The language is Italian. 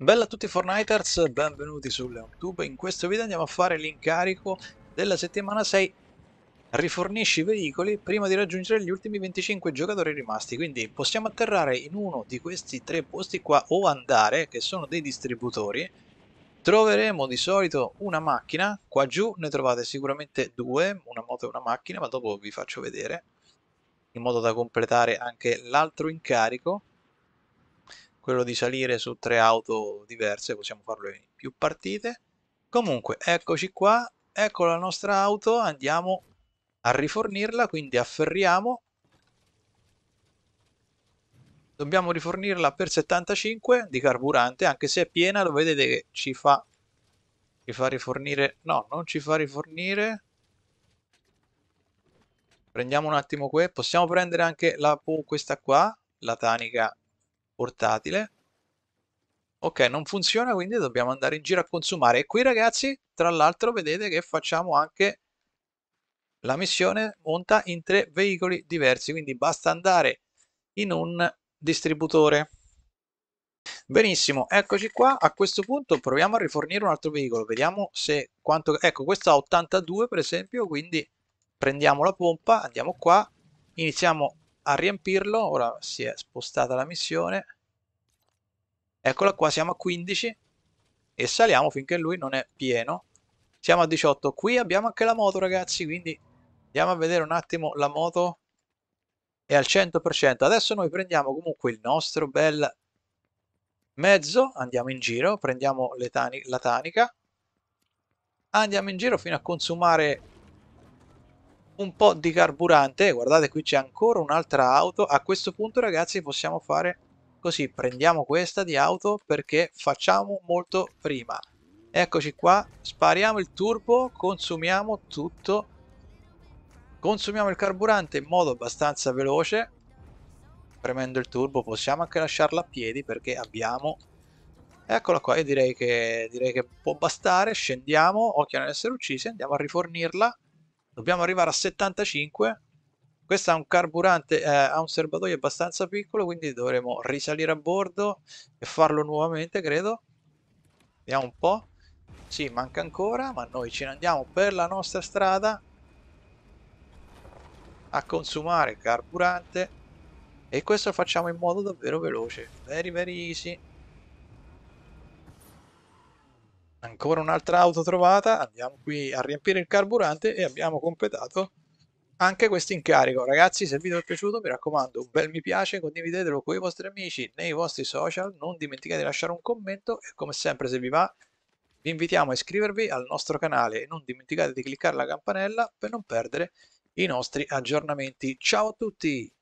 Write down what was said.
Bella a tutti Fortniters, benvenuti su YouTube. In questo video andiamo a fare l'incarico della settimana 6 Rifornisci i veicoli prima di raggiungere gli ultimi 25 giocatori rimasti. Quindi possiamo atterrare in uno di questi tre posti qua o andare, che sono dei distributori. Troveremo di solito una macchina, qua giù ne trovate sicuramente due, una moto e una macchina, ma dopo vi faccio vedere in modo da completare anche l'altro incarico quello di salire su tre auto diverse, possiamo farlo in più partite. Comunque, eccoci qua, ecco la nostra auto, andiamo a rifornirla, quindi afferriamo. Dobbiamo rifornirla per 75 di carburante, anche se è piena, lo vedete che ci fa, ci fa rifornire... No, non ci fa rifornire. Prendiamo un attimo qui, possiamo prendere anche la, questa qua, la tanica portatile. Ok, non funziona, quindi dobbiamo andare in giro a consumare. E qui ragazzi, tra l'altro, vedete che facciamo anche la missione monta in tre veicoli diversi, quindi basta andare in un distributore. Benissimo, eccoci qua, a questo punto proviamo a rifornire un altro veicolo, vediamo se quanto... Ecco, questo ha 82 per esempio, quindi prendiamo la pompa, andiamo qua, iniziamo a riempirlo, ora si è spostata la missione, eccola qua, siamo a 15 e saliamo finché lui non è pieno, siamo a 18, qui abbiamo anche la moto ragazzi, quindi andiamo a vedere un attimo la moto, è al 100%, adesso noi prendiamo comunque il nostro bel mezzo, andiamo in giro, prendiamo tani la tanica, andiamo in giro fino a consumare un po' di carburante. Guardate, qui c'è ancora un'altra auto. A questo punto, ragazzi, possiamo fare così. Prendiamo questa di auto perché facciamo molto prima. Eccoci qua, spariamo il turbo, consumiamo tutto. Consumiamo il carburante in modo abbastanza veloce. Premendo il turbo possiamo anche lasciarla a piedi perché abbiamo... Eccola qua, io direi che, direi che può bastare. Scendiamo, occhio a non essere uccisi, andiamo a rifornirla dobbiamo arrivare a 75 questo ha un carburante eh, ha un serbatoio abbastanza piccolo quindi dovremo risalire a bordo e farlo nuovamente credo vediamo un po' sì manca ancora ma noi ce ne andiamo per la nostra strada a consumare carburante e questo lo facciamo in modo davvero veloce very very easy Ancora un'altra auto trovata, andiamo qui a riempire il carburante e abbiamo completato anche questo incarico. Ragazzi, se il video vi è piaciuto, mi raccomando, un bel mi piace, condividetelo con i vostri amici nei vostri social, non dimenticate di lasciare un commento e come sempre se vi va vi invitiamo a iscrivervi al nostro canale e non dimenticate di cliccare la campanella per non perdere i nostri aggiornamenti. Ciao a tutti!